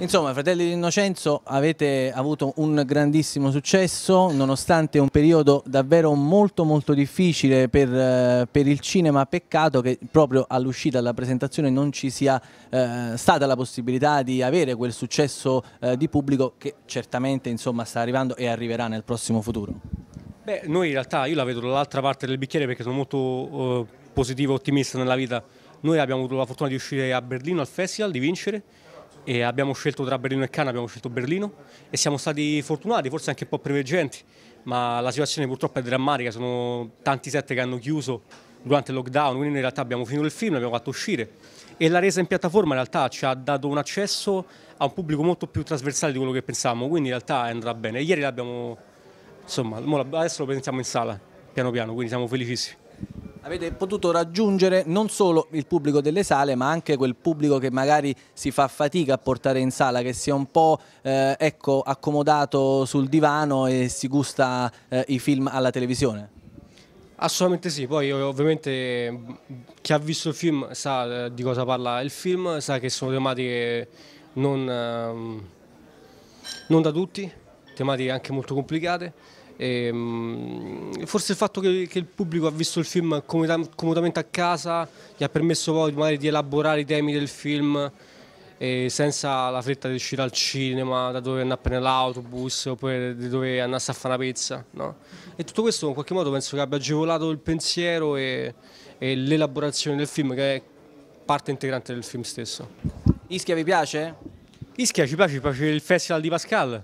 Insomma, Fratelli d'Innocenzo, avete avuto un grandissimo successo, nonostante un periodo davvero molto molto difficile per, eh, per il cinema, peccato che proprio all'uscita dalla presentazione non ci sia eh, stata la possibilità di avere quel successo eh, di pubblico che certamente insomma, sta arrivando e arriverà nel prossimo futuro. Beh, noi in realtà, io la vedo dall'altra parte del bicchiere perché sono molto eh, positivo e ottimista nella vita. Noi abbiamo avuto la fortuna di uscire a Berlino al festival, di vincere e abbiamo scelto tra Berlino e Cannes, abbiamo scelto Berlino e siamo stati fortunati, forse anche un po' privilegiati, ma la situazione purtroppo è drammatica, sono tanti set che hanno chiuso durante il lockdown, quindi in realtà abbiamo finito il film, l'abbiamo fatto uscire e la resa in piattaforma in realtà ci ha dato un accesso a un pubblico molto più trasversale di quello che pensavamo, quindi in realtà andrà bene. Ieri l'abbiamo, insomma, adesso lo presentiamo in sala, piano piano, quindi siamo felicissimi. Avete potuto raggiungere non solo il pubblico delle sale ma anche quel pubblico che magari si fa fatica a portare in sala, che si è un po' eh, ecco, accomodato sul divano e si gusta eh, i film alla televisione? Assolutamente sì, poi eh, ovviamente chi ha visto il film sa eh, di cosa parla il film, sa che sono tematiche non, ehm, non da tutti, tematiche anche molto complicate. E, ehm, forse il fatto che, che, il pubblico ha visto il film comodamente a casa gli ha permesso poi magari di elaborare i temi del film senza la fretta di uscire al cinema, da dove andare l'autobus oppure di dove andare a fare una pizza. No? E tutto questo in qualche modo penso che abbia agevolato il pensiero e, e l'elaborazione del film che è parte integrante del film stesso. Ischia vi piace? Ischia ci piace, ci piace il festival di Pascal.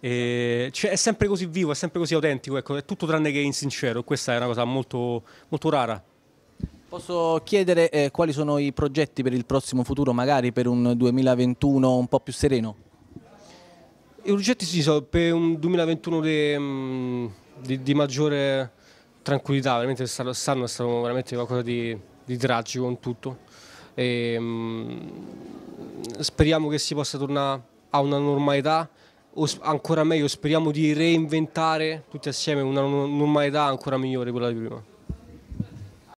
E, cioè, è sempre così vivo, è sempre così autentico, ecco, è tutto tranne che insincero, questa è una cosa molto, molto rara. Posso chiedere eh, quali sono i progetti per il prossimo futuro, magari per un 2021 un po' più sereno? I progetti sì, sono per un 2021 di, mm, di, di maggiore tranquillità, veramente quest'anno è stato veramente qualcosa di, di tragico in tutto. E, mh, mm, speriamo che si possa tornare a una normalità o ancora meglio, speriamo di reinventare tutti assieme una normalità ancora migliore quella di prima.